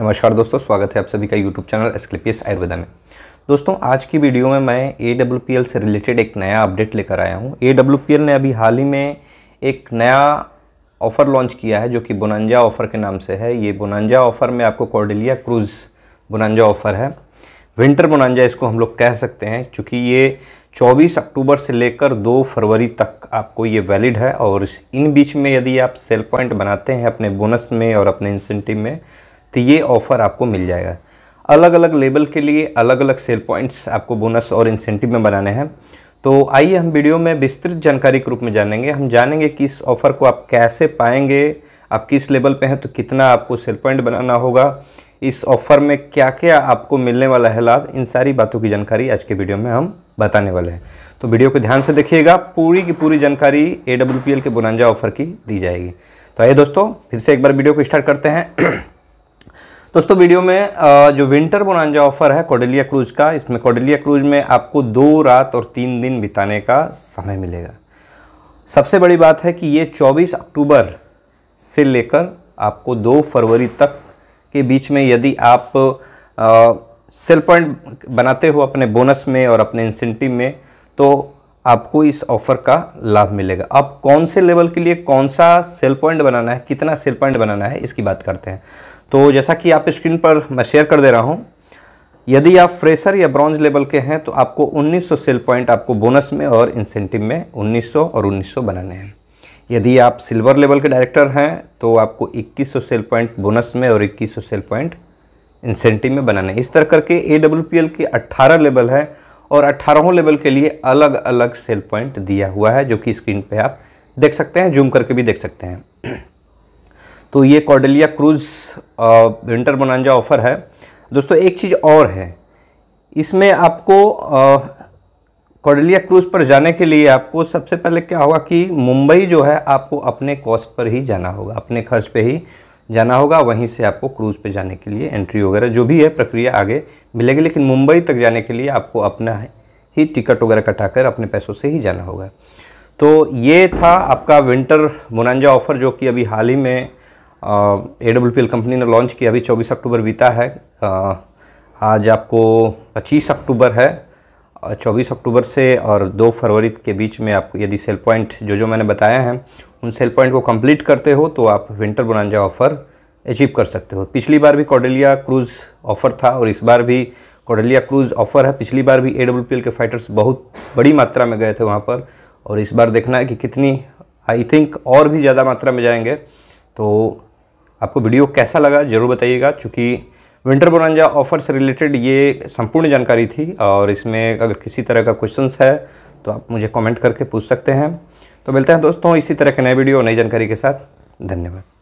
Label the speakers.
Speaker 1: नमस्कार दोस्तों स्वागत है आप सभी का यूट्यूब चैनल एस्क्लिपियस आयुर्वेदा में दोस्तों आज की वीडियो में मैं ए से रिलेटेड एक नया अपडेट लेकर आया हूँ ए ने अभी हाल ही में एक नया ऑफ़र लॉन्च किया है जो कि बुनंजा ऑफ़र के नाम से है ये बुनंजा ऑफ़र में आपको कॉर्डिलिया क्रूज़ बुनंजा ऑफ़र है विंटर बुनंजा इसको हम लोग कह सकते हैं चूँकि ये 24 अक्टूबर से लेकर 2 फरवरी तक आपको ये वैलिड है और इन बीच में यदि आप सेल पॉइंट बनाते हैं अपने बोनस में और अपने इंसेंटिव में तो ये ऑफ़र आपको मिल जाएगा अलग अलग लेबल के लिए अलग अलग सेल पॉइंट्स आपको बोनस और इंसेंटिव में बनाने हैं तो आइए हम वीडियो में विस्तृत जानकारी के रूप में जानेंगे हम जानेंगे कि इस ऑफ़र को आप कैसे पाएंगे आप किस लेवल पे हैं तो कितना आपको सेल पॉइंट बनाना होगा इस ऑफ़र में क्या क्या आपको मिलने वाला है लाभ इन सारी बातों की जानकारी आज के वीडियो में हम बताने वाले हैं तो वीडियो को ध्यान से देखिएगा पूरी की पूरी जानकारी ए के बुनांजा ऑफ़र की दी जाएगी तो आइए दोस्तों फिर से एक बार वीडियो को स्टार्ट करते हैं दोस्तों वीडियो में जो विंटर बोनांजा ऑफर है कोडेलिया क्रूज का इसमें कोडेलिया क्रूज में आपको दो रात और तीन दिन बिताने का समय मिलेगा सबसे बड़ी बात है कि ये 24 अक्टूबर से लेकर आपको 2 फरवरी तक के बीच में यदि आप सेल पॉइंट बनाते हो अपने बोनस में और अपने इंसेंटिव में तो आपको इस ऑफ़र का लाभ मिलेगा आप कौन से लेवल के लिए कौन सा सेल पॉइंट बनाना है कितना सेल पॉइंट बनाना है इसकी बात करते हैं तो जैसा कि आप स्क्रीन पर मैं शेयर कर दे रहा हूँ यदि आप फ्रेशर या ब्रॉन्ज लेवल के हैं तो आपको 1900 सेल पॉइंट आपको बोनस में और इंसेंटिव में 1900 और 1900 बनाने हैं यदि आप सिल्वर लेवल के डायरेक्टर हैं तो आपको 2100 सेल पॉइंट बोनस में और 2100 सेल पॉइंट इंसेंटिव में बनाने हैं इस तरह करके ए डब्ल्यू पी एल के अट्ठारह लेवल है और अट्ठारहों लेवल के लिए अलग अलग सेल पॉइंट दिया हुआ है जो कि स्क्रीन पर आप देख सकते हैं जूम करके भी देख सकते हैं तो ये Cordelia cruise winter bonanza offer है दोस्तों एक चीज़ और है इसमें आपको कॉर्डेलिया क्रूज़ पर जाने के लिए आपको सबसे पहले क्या होगा कि मुंबई जो है आपको अपने कॉस्ट पर ही जाना होगा अपने खर्च पे ही जाना होगा वहीं से आपको क्रूज़ पे जाने के लिए एंट्री वगैरह जो भी है प्रक्रिया आगे मिलेगी लेकिन मुंबई तक जाने के लिए आपको अपना ही टिकट वगैरह कटा अपने पैसों से ही जाना होगा तो ये था आपका विंटर मुनाजा ऑफ़र जो कि अभी हाल ही में ए डब्ल्यू कंपनी ने लॉन्च किया अभी 24 अक्टूबर बीता है आ, आज आपको 25 अक्टूबर है 24 अक्टूबर से और 2 फरवरी के बीच में आप यदि सेल पॉइंट जो जो मैंने बताया हैं उन सेल पॉइंट को कंप्लीट करते हो तो आप विंटर बुनाजा ऑफ़र अचीव कर सकते हो पिछली बार भी कौडलिया क्रूज़ ऑफ़र था और इस बार भी कौडलिया क्रूज़ ऑफ़र है पिछली बार भी ए के फ़ाइटर्स बहुत बड़ी मात्रा में गए थे वहाँ पर और इस बार देखना है कि कितनी आई थिंक और भी ज़्यादा मात्रा में जाएंगे तो आपको वीडियो कैसा लगा ज़रूर बताइएगा चूँकि विंटर बोनजा ऑफर से रिलेटेड ये संपूर्ण जानकारी थी और इसमें अगर किसी तरह का क्वेश्चन है तो आप मुझे कमेंट करके पूछ सकते हैं तो मिलते हैं दोस्तों इसी तरह के नए वीडियो और नई जानकारी के साथ धन्यवाद